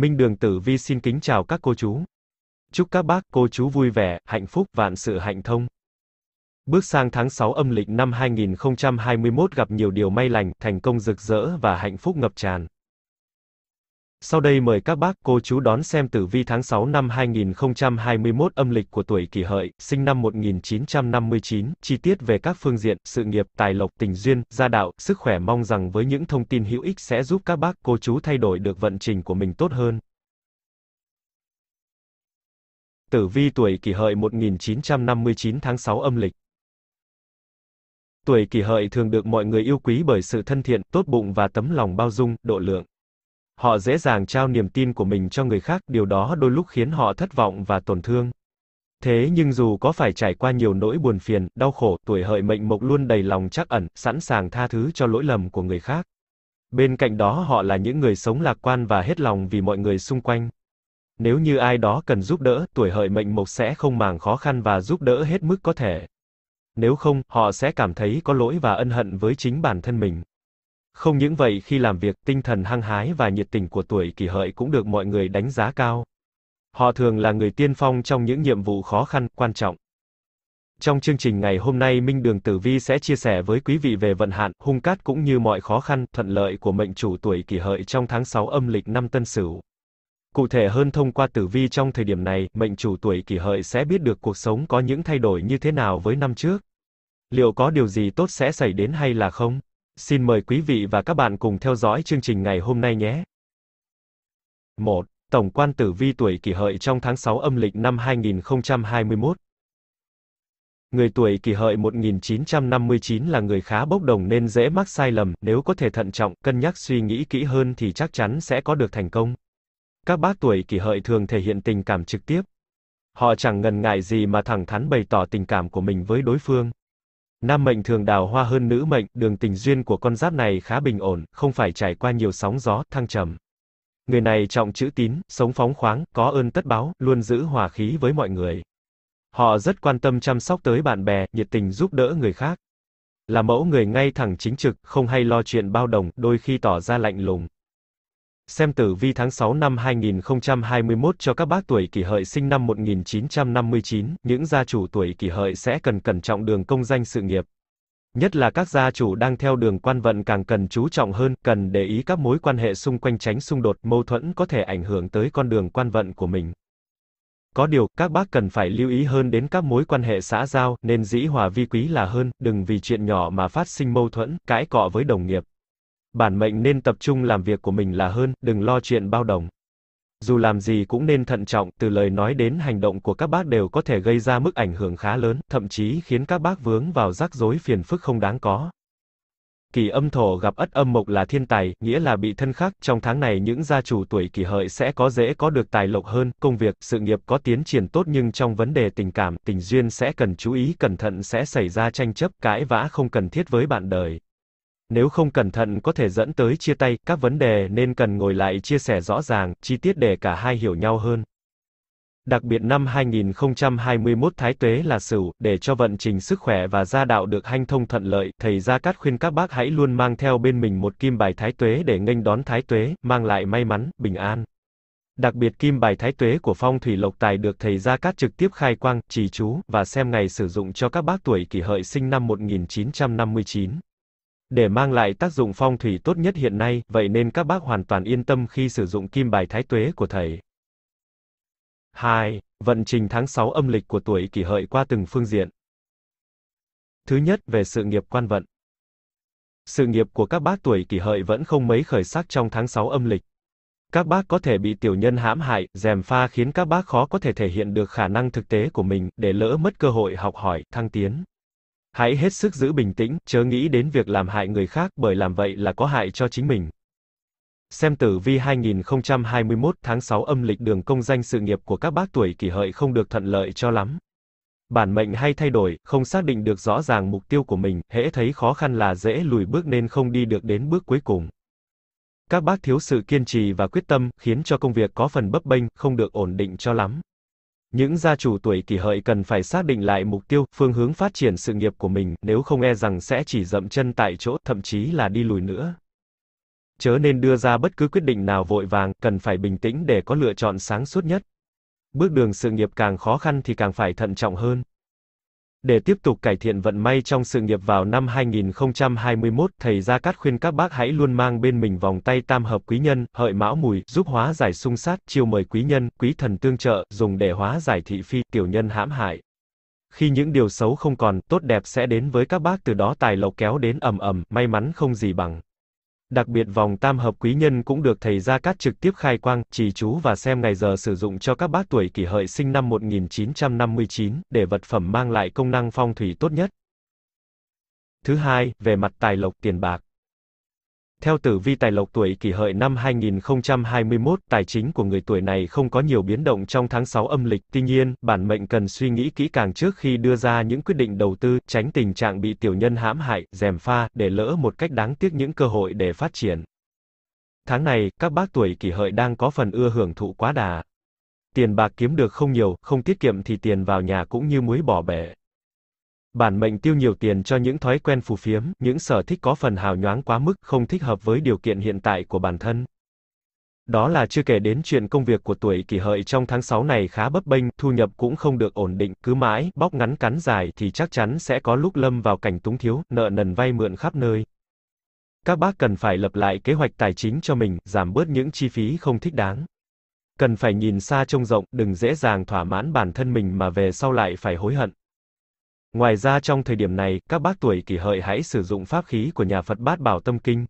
Minh Đường Tử Vi xin kính chào các cô chú. Chúc các bác, cô chú vui vẻ, hạnh phúc, vạn sự hạnh thông. Bước sang tháng 6 âm lịch năm 2021 gặp nhiều điều may lành, thành công rực rỡ và hạnh phúc ngập tràn. Sau đây mời các bác, cô chú đón xem tử vi tháng 6 năm 2021 âm lịch của tuổi kỷ hợi, sinh năm 1959, chi tiết về các phương diện, sự nghiệp, tài lộc, tình duyên, gia đạo, sức khỏe mong rằng với những thông tin hữu ích sẽ giúp các bác, cô chú thay đổi được vận trình của mình tốt hơn. Tử vi tuổi kỷ hợi 1959 tháng 6 âm lịch Tuổi kỷ hợi thường được mọi người yêu quý bởi sự thân thiện, tốt bụng và tấm lòng bao dung, độ lượng họ dễ dàng trao niềm tin của mình cho người khác, điều đó đôi lúc khiến họ thất vọng và tổn thương. Thế nhưng dù có phải trải qua nhiều nỗi buồn phiền, đau khổ, tuổi hợi mệnh mộc luôn đầy lòng trắc ẩn, sẵn sàng tha thứ cho lỗi lầm của người khác. Bên cạnh đó họ là những người sống lạc quan và hết lòng vì mọi người xung quanh. Nếu như ai đó cần giúp đỡ, tuổi hợi mệnh mộc sẽ không màng khó khăn và giúp đỡ hết mức có thể. Nếu không, họ sẽ cảm thấy có lỗi và ân hận với chính bản thân mình. Không những vậy khi làm việc, tinh thần hăng hái và nhiệt tình của tuổi kỷ hợi cũng được mọi người đánh giá cao. Họ thường là người tiên phong trong những nhiệm vụ khó khăn, quan trọng. Trong chương trình ngày hôm nay Minh Đường Tử Vi sẽ chia sẻ với quý vị về vận hạn, hung cát cũng như mọi khó khăn, thuận lợi của mệnh chủ tuổi kỷ hợi trong tháng 6 âm lịch năm Tân Sửu. Cụ thể hơn thông qua tử vi trong thời điểm này, mệnh chủ tuổi kỷ hợi sẽ biết được cuộc sống có những thay đổi như thế nào với năm trước. Liệu có điều gì tốt sẽ xảy đến hay là không? Xin mời quý vị và các bạn cùng theo dõi chương trình ngày hôm nay nhé. 1. Tổng quan tử vi tuổi kỷ hợi trong tháng 6 âm lịch năm 2021 Người tuổi kỷ hợi 1959 là người khá bốc đồng nên dễ mắc sai lầm, nếu có thể thận trọng, cân nhắc suy nghĩ kỹ hơn thì chắc chắn sẽ có được thành công. Các bác tuổi kỷ hợi thường thể hiện tình cảm trực tiếp. Họ chẳng ngần ngại gì mà thẳng thắn bày tỏ tình cảm của mình với đối phương. Nam mệnh thường đào hoa hơn nữ mệnh, đường tình duyên của con giáp này khá bình ổn, không phải trải qua nhiều sóng gió, thăng trầm. Người này trọng chữ tín, sống phóng khoáng, có ơn tất báo, luôn giữ hòa khí với mọi người. Họ rất quan tâm chăm sóc tới bạn bè, nhiệt tình giúp đỡ người khác. Là mẫu người ngay thẳng chính trực, không hay lo chuyện bao đồng, đôi khi tỏ ra lạnh lùng. Xem tử vi tháng 6 năm 2021 cho các bác tuổi kỷ hợi sinh năm 1959, những gia chủ tuổi kỷ hợi sẽ cần cẩn trọng đường công danh sự nghiệp. Nhất là các gia chủ đang theo đường quan vận càng cần chú trọng hơn, cần để ý các mối quan hệ xung quanh tránh xung đột, mâu thuẫn có thể ảnh hưởng tới con đường quan vận của mình. Có điều, các bác cần phải lưu ý hơn đến các mối quan hệ xã giao, nên dĩ hòa vi quý là hơn, đừng vì chuyện nhỏ mà phát sinh mâu thuẫn, cãi cọ với đồng nghiệp bản mệnh nên tập trung làm việc của mình là hơn, đừng lo chuyện bao đồng. Dù làm gì cũng nên thận trọng, từ lời nói đến hành động của các bác đều có thể gây ra mức ảnh hưởng khá lớn, thậm chí khiến các bác vướng vào rắc rối phiền phức không đáng có. Kỳ âm thổ gặp ất âm mộc là thiên tài, nghĩa là bị thân khắc, trong tháng này những gia chủ tuổi kỷ hợi sẽ có dễ có được tài lộc hơn, công việc, sự nghiệp có tiến triển tốt nhưng trong vấn đề tình cảm, tình duyên sẽ cần chú ý cẩn thận sẽ xảy ra tranh chấp, cãi vã không cần thiết với bạn đời. Nếu không cẩn thận có thể dẫn tới chia tay, các vấn đề nên cần ngồi lại chia sẻ rõ ràng, chi tiết để cả hai hiểu nhau hơn. Đặc biệt năm 2021 Thái Tuế là Sửu, để cho vận trình sức khỏe và gia đạo được hanh thông thuận lợi, thầy Gia Cát khuyên các bác hãy luôn mang theo bên mình một kim bài Thái Tuế để nghênh đón Thái Tuế, mang lại may mắn, bình an. Đặc biệt kim bài Thái Tuế của Phong Thủy Lộc Tài được thầy Gia Cát trực tiếp khai quang, trì chú và xem ngày sử dụng cho các bác tuổi kỷ hợi sinh năm 1959 để mang lại tác dụng phong thủy tốt nhất hiện nay, vậy nên các bác hoàn toàn yên tâm khi sử dụng kim bài thái tuế của thầy. 2. Vận trình tháng 6 âm lịch của tuổi kỷ hợi qua từng phương diện. Thứ nhất, về sự nghiệp quan vận. Sự nghiệp của các bác tuổi kỷ hợi vẫn không mấy khởi sắc trong tháng 6 âm lịch. Các bác có thể bị tiểu nhân hãm hại, dèm pha khiến các bác khó có thể thể hiện được khả năng thực tế của mình, để lỡ mất cơ hội học hỏi, thăng tiến. Hãy hết sức giữ bình tĩnh, chớ nghĩ đến việc làm hại người khác bởi làm vậy là có hại cho chính mình. Xem tử vi 2021 tháng 6 âm lịch đường công danh sự nghiệp của các bác tuổi kỷ hợi không được thuận lợi cho lắm. Bản mệnh hay thay đổi, không xác định được rõ ràng mục tiêu của mình, hễ thấy khó khăn là dễ lùi bước nên không đi được đến bước cuối cùng. Các bác thiếu sự kiên trì và quyết tâm, khiến cho công việc có phần bấp bênh, không được ổn định cho lắm. Những gia chủ tuổi kỷ hợi cần phải xác định lại mục tiêu, phương hướng phát triển sự nghiệp của mình, nếu không e rằng sẽ chỉ dậm chân tại chỗ, thậm chí là đi lùi nữa. Chớ nên đưa ra bất cứ quyết định nào vội vàng, cần phải bình tĩnh để có lựa chọn sáng suốt nhất. Bước đường sự nghiệp càng khó khăn thì càng phải thận trọng hơn. Để tiếp tục cải thiện vận may trong sự nghiệp vào năm 2021, thầy Gia Cát khuyên các bác hãy luôn mang bên mình vòng tay tam hợp quý nhân, hợi mão mùi, giúp hóa giải xung sát, chiêu mời quý nhân, quý thần tương trợ, dùng để hóa giải thị phi, tiểu nhân hãm hại. Khi những điều xấu không còn, tốt đẹp sẽ đến với các bác từ đó tài lộc kéo đến ầm ầm, may mắn không gì bằng. Đặc biệt vòng tam hợp quý nhân cũng được thầy Gia Cát trực tiếp khai quang, trì chú và xem ngày giờ sử dụng cho các bác tuổi kỷ hợi sinh năm 1959, để vật phẩm mang lại công năng phong thủy tốt nhất. Thứ hai, về mặt tài lộc tiền bạc. Theo tử vi tài lộc tuổi kỷ hợi năm 2021, tài chính của người tuổi này không có nhiều biến động trong tháng 6 âm lịch. Tuy nhiên, bản mệnh cần suy nghĩ kỹ càng trước khi đưa ra những quyết định đầu tư, tránh tình trạng bị tiểu nhân hãm hại, dèm pha, để lỡ một cách đáng tiếc những cơ hội để phát triển. Tháng này, các bác tuổi kỷ hợi đang có phần ưa hưởng thụ quá đà. Tiền bạc kiếm được không nhiều, không tiết kiệm thì tiền vào nhà cũng như muối bỏ bể. Bản mệnh tiêu nhiều tiền cho những thói quen phù phiếm, những sở thích có phần hào nhoáng quá mức, không thích hợp với điều kiện hiện tại của bản thân. Đó là chưa kể đến chuyện công việc của tuổi kỷ hợi trong tháng 6 này khá bấp bênh, thu nhập cũng không được ổn định, cứ mãi, bóc ngắn cắn dài thì chắc chắn sẽ có lúc lâm vào cảnh túng thiếu, nợ nần vay mượn khắp nơi. Các bác cần phải lập lại kế hoạch tài chính cho mình, giảm bớt những chi phí không thích đáng. Cần phải nhìn xa trông rộng, đừng dễ dàng thỏa mãn bản thân mình mà về sau lại phải hối hận. Ngoài ra trong thời điểm này, các bác tuổi kỷ hợi hãy sử dụng pháp khí của nhà Phật Bát Bảo Tâm Kinh.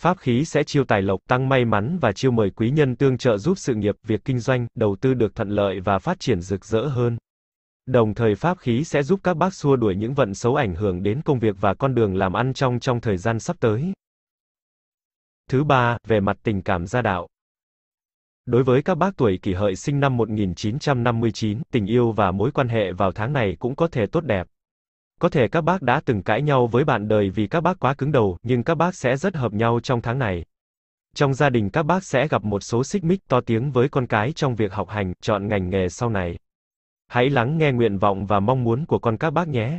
Pháp khí sẽ chiêu tài lộc, tăng may mắn và chiêu mời quý nhân tương trợ giúp sự nghiệp, việc kinh doanh, đầu tư được thuận lợi và phát triển rực rỡ hơn. Đồng thời pháp khí sẽ giúp các bác xua đuổi những vận xấu ảnh hưởng đến công việc và con đường làm ăn trong trong thời gian sắp tới. Thứ ba, về mặt tình cảm gia đạo. Đối với các bác tuổi kỷ hợi sinh năm 1959, tình yêu và mối quan hệ vào tháng này cũng có thể tốt đẹp. Có thể các bác đã từng cãi nhau với bạn đời vì các bác quá cứng đầu, nhưng các bác sẽ rất hợp nhau trong tháng này. Trong gia đình các bác sẽ gặp một số xích mích to tiếng với con cái trong việc học hành, chọn ngành nghề sau này. Hãy lắng nghe nguyện vọng và mong muốn của con các bác nhé.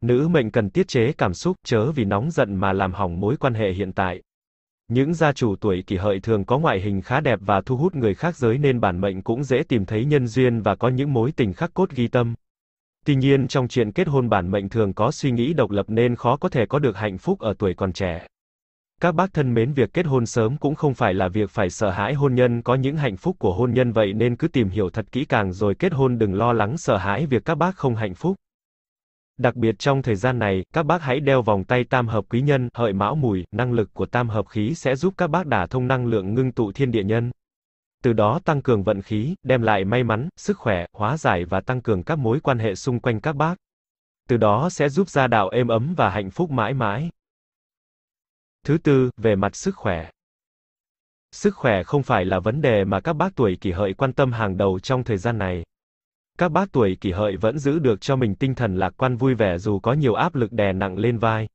Nữ mệnh cần tiết chế cảm xúc, chớ vì nóng giận mà làm hỏng mối quan hệ hiện tại. Những gia chủ tuổi kỷ hợi thường có ngoại hình khá đẹp và thu hút người khác giới nên bản mệnh cũng dễ tìm thấy nhân duyên và có những mối tình khắc cốt ghi tâm. Tuy nhiên trong chuyện kết hôn bản mệnh thường có suy nghĩ độc lập nên khó có thể có được hạnh phúc ở tuổi còn trẻ. Các bác thân mến việc kết hôn sớm cũng không phải là việc phải sợ hãi hôn nhân có những hạnh phúc của hôn nhân vậy nên cứ tìm hiểu thật kỹ càng rồi kết hôn đừng lo lắng sợ hãi việc các bác không hạnh phúc. Đặc biệt trong thời gian này, các bác hãy đeo vòng tay tam hợp quý nhân, hợi mão mùi, năng lực của tam hợp khí sẽ giúp các bác đả thông năng lượng ngưng tụ thiên địa nhân. Từ đó tăng cường vận khí, đem lại may mắn, sức khỏe, hóa giải và tăng cường các mối quan hệ xung quanh các bác. Từ đó sẽ giúp gia đạo êm ấm và hạnh phúc mãi mãi. Thứ tư, về mặt sức khỏe. Sức khỏe không phải là vấn đề mà các bác tuổi kỷ hợi quan tâm hàng đầu trong thời gian này. Các bác tuổi kỷ hợi vẫn giữ được cho mình tinh thần lạc quan vui vẻ dù có nhiều áp lực đè nặng lên vai.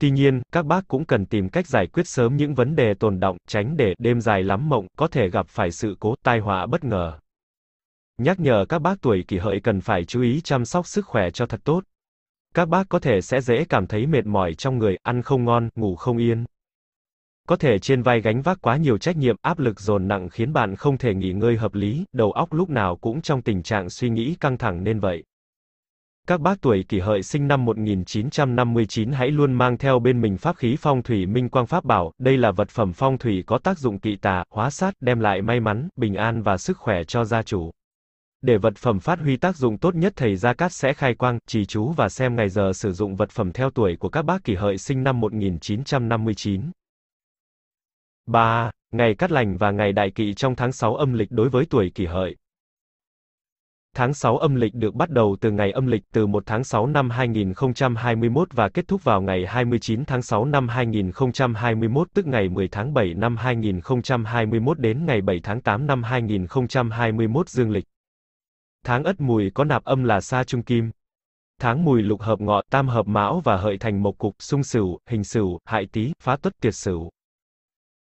Tuy nhiên, các bác cũng cần tìm cách giải quyết sớm những vấn đề tồn động, tránh để đêm dài lắm mộng có thể gặp phải sự cố tai họa bất ngờ. Nhắc nhở các bác tuổi kỷ hợi cần phải chú ý chăm sóc sức khỏe cho thật tốt. Các bác có thể sẽ dễ cảm thấy mệt mỏi trong người, ăn không ngon, ngủ không yên. Có thể trên vai gánh vác quá nhiều trách nhiệm, áp lực dồn nặng khiến bạn không thể nghỉ ngơi hợp lý, đầu óc lúc nào cũng trong tình trạng suy nghĩ căng thẳng nên vậy. Các bác tuổi kỷ hợi sinh năm 1959 hãy luôn mang theo bên mình pháp khí phong thủy minh quang pháp bảo, đây là vật phẩm phong thủy có tác dụng kỵ tà, hóa sát, đem lại may mắn, bình an và sức khỏe cho gia chủ. Để vật phẩm phát huy tác dụng tốt nhất thầy Gia Cát sẽ khai quang, trì chú và xem ngày giờ sử dụng vật phẩm theo tuổi của các bác kỷ hợi sinh năm 1959. 3. Ngày Cát Lành và ngày Đại Kỵ trong tháng 6 âm lịch đối với tuổi kỷ hợi. Tháng 6 âm lịch được bắt đầu từ ngày âm lịch từ 1 tháng 6 năm 2021 và kết thúc vào ngày 29 tháng 6 năm 2021 tức ngày 10 tháng 7 năm 2021 đến ngày 7 tháng 8 năm 2021 dương lịch. Tháng Ất Mùi có nạp âm là Sa Trung Kim. Tháng Mùi lục hợp ngọ, tam hợp mão và hợi thành một cục, xung sửu, hình sửu, hại tý, phá tuất tiệt sửu.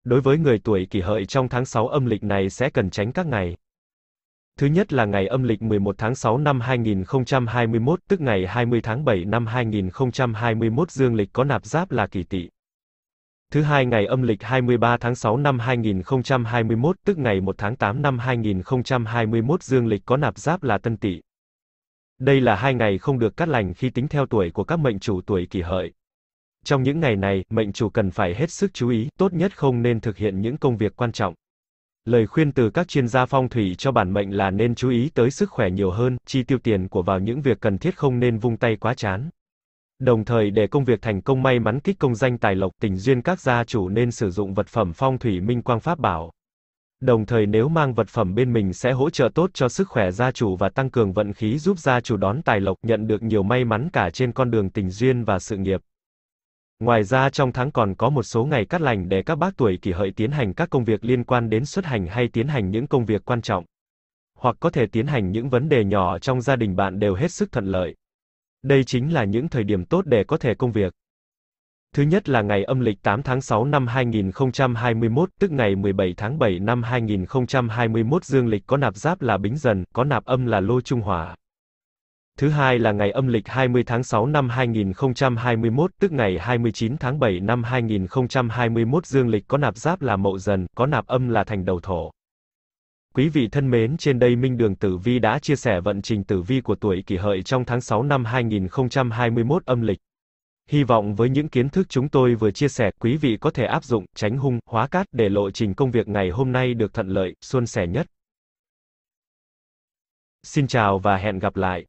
Đối với người tuổi kỷ hợi trong tháng 6 âm lịch này sẽ cần tránh các ngày. Thứ nhất là ngày âm lịch 11 tháng 6 năm 2021, tức ngày 20 tháng 7 năm 2021 dương lịch có nạp giáp là kỷ tỵ. Thứ hai ngày âm lịch 23 tháng 6 năm 2021, tức ngày 1 tháng 8 năm 2021 dương lịch có nạp giáp là tân tỵ. Đây là hai ngày không được cắt lành khi tính theo tuổi của các mệnh chủ tuổi kỷ hợi. Trong những ngày này, mệnh chủ cần phải hết sức chú ý, tốt nhất không nên thực hiện những công việc quan trọng. Lời khuyên từ các chuyên gia phong thủy cho bản mệnh là nên chú ý tới sức khỏe nhiều hơn, chi tiêu tiền của vào những việc cần thiết không nên vung tay quá chán. Đồng thời để công việc thành công may mắn kích công danh tài lộc tình duyên các gia chủ nên sử dụng vật phẩm phong thủy minh quang pháp bảo. Đồng thời nếu mang vật phẩm bên mình sẽ hỗ trợ tốt cho sức khỏe gia chủ và tăng cường vận khí giúp gia chủ đón tài lộc nhận được nhiều may mắn cả trên con đường tình duyên và sự nghiệp. Ngoài ra trong tháng còn có một số ngày cắt lành để các bác tuổi kỷ hợi tiến hành các công việc liên quan đến xuất hành hay tiến hành những công việc quan trọng. Hoặc có thể tiến hành những vấn đề nhỏ trong gia đình bạn đều hết sức thuận lợi. Đây chính là những thời điểm tốt để có thể công việc. Thứ nhất là ngày âm lịch 8 tháng 6 năm 2021, tức ngày 17 tháng 7 năm 2021 dương lịch có nạp giáp là bính dần, có nạp âm là lô trung hòa. Thứ hai là ngày âm lịch 20 tháng 6 năm 2021, tức ngày 29 tháng 7 năm 2021 dương lịch có nạp giáp là mậu dần, có nạp âm là thành đầu thổ. Quý vị thân mến, trên đây Minh Đường Tử Vi đã chia sẻ vận trình tử vi của tuổi kỷ hợi trong tháng 6 năm 2021 âm lịch. Hy vọng với những kiến thức chúng tôi vừa chia sẻ, quý vị có thể áp dụng, tránh hung, hóa cát để lộ trình công việc ngày hôm nay được thuận lợi, suôn sẻ nhất. Xin chào và hẹn gặp lại.